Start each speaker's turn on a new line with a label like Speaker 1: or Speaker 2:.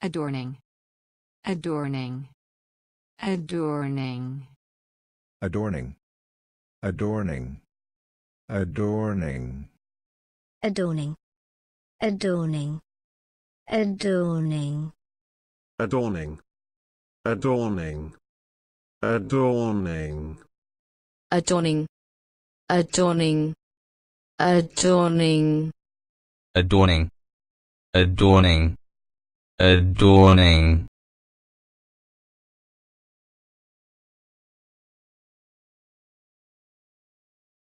Speaker 1: adorning adorning adorning
Speaker 2: adorning adorning adorning
Speaker 1: adorning adorning
Speaker 3: adorning
Speaker 2: adorning adorning adorning
Speaker 3: adorning adorning
Speaker 1: adorning adorning adorning adorning